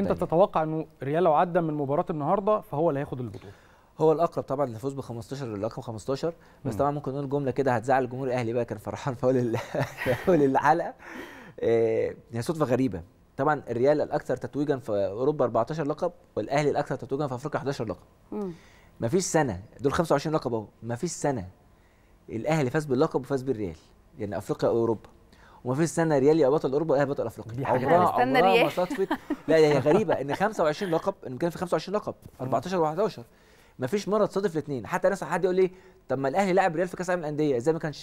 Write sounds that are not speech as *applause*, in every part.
انت طيب. تتوقع انه ريال لو عدى من مباراه النهارده فهو اللي هياخد البطوله هو الاقرب طبعا للفوز ب 15 للرقم 15 بس طبعا ممكن نقول جمله كده هتزعل الجمهور الاهلي بقى كان فرحان في اول *laughs* اول الحلقه آه، هي إيه صدفه غريبه طبعا الريال الاكثر تتويجا في اوروبا 14 لقب والاهلي الاكثر تتويجا في افريقيا 11 لقب مفيش سنه دول 25 لقب اهو مفيش سنه الاهلي فاز باللقب وفاز بالريال يعني افريقيا واوروبا ومفيش سنه ريال يا بطل اوروبا يا إيه بطل افريقيا دي حاجه عمرها استنى ريال صدفت لا هي غريبه ان 25 لقب ان كان في 25 لقب 14 و11 مفيش مره تصادف الاثنين حتى ناس حد يقول لي طب ما الاهلي لعب ريال في كاس العالم للانديه ازاي ما كانش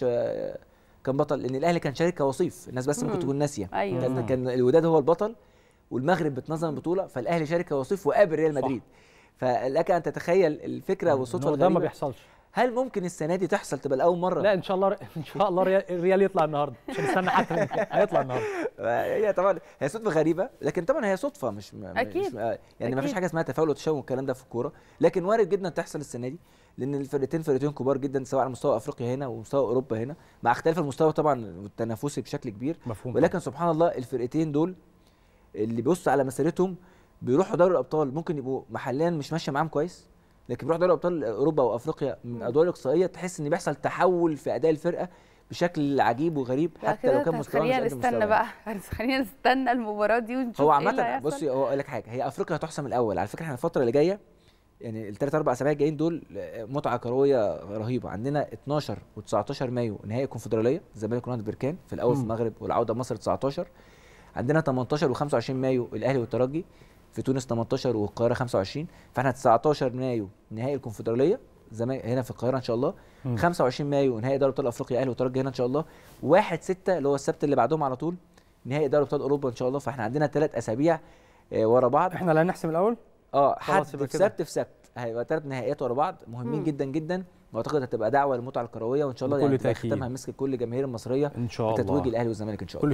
كان بطل لان الاهلي كان شارك كوصيف الناس بس ممكن تكون ناسيه أيوة. كان, كان الوداد هو البطل والمغرب بتنظم البطوله فالاهلي شارك كوصيف وقابل ريال مدريد فلك ان تتخيل الفكره والصدفه ده ما بيحصلش هل ممكن السنه دي تحصل تبقى لاول مره لا ان شاء الله ان شاء الله الريال يطلع النهارده مش هنستنى حتى هيطلع النهارده *laughs* هي طبعا هي صدفه غريبه لكن طبعا هي صدفه مش اكيد مش يعني ما فيش حاجه اسمها تفاؤل وتشاؤم والكلام ده في الكوره لكن وارد جدا تحصل السنه دي لان الفرقتين فرقتين كبار جدا سواء على مستوى افريقيا هنا ومستوى اوروبا هنا مع اختلاف المستوى طبعا والتنافسي بشكل كبير مفهوم ولكن سبحان الله الفرقتين دول اللي بيبص على مسيرتهم بيروحوا دوري الابطال ممكن يبقوا محليا مش ماشيه معاهم كويس لكن بيروح دوري ابطال اوروبا وافريقيا من ادوار اقصائيه تحس ان بيحصل تحول في اداء الفرقه بشكل عجيب وغريب حتى لو كان مستواه خلينا نستنى بقى *laughs* خلينا نستنى المباراه دي ونشوف هو إيه عامه بصي هو اقول لك حاجه هي افريقيا هتحسم الاول على فكره احنا الفتره اللي جايه يعني الثلاث اربع اسابيع الجايين دول آه، متعه كرويه رهيبه عندنا 12 و19 مايو نهائي الكونفدراليه الزمالك ونادي بركان في الاول م. في المغرب والعوده مصر 19 عندنا 18 و25 مايو الاهلي والترجي في تونس 18 والقاهره 25 فاحنا 19 مايو نهائي الكونفدراليه زمان هنا في القاهره ان شاء الله م. 25 مايو نهائي دوري ابطال افريقيا اهلي وترجي هنا ان شاء الله 1 6 اللي هو السبت اللي بعدهم على طول نهائي دوري ابطال اوروبا ان شاء الله فاحنا عندنا ثلاث اسابيع آه، ورا بعض احنا اللي هنحسم الاول اه حد في سبت في سبت هيبقى ثلاث نهائيات ورا بعض مهمين مم. جدا جدا واعتقد هتبقى دعوه للمتعه الكرويه وان شاء الله يعني ختامها مسك كل الجماهير المصريه ان شاء الله تتويج الاهلي والزمالك ان شاء الله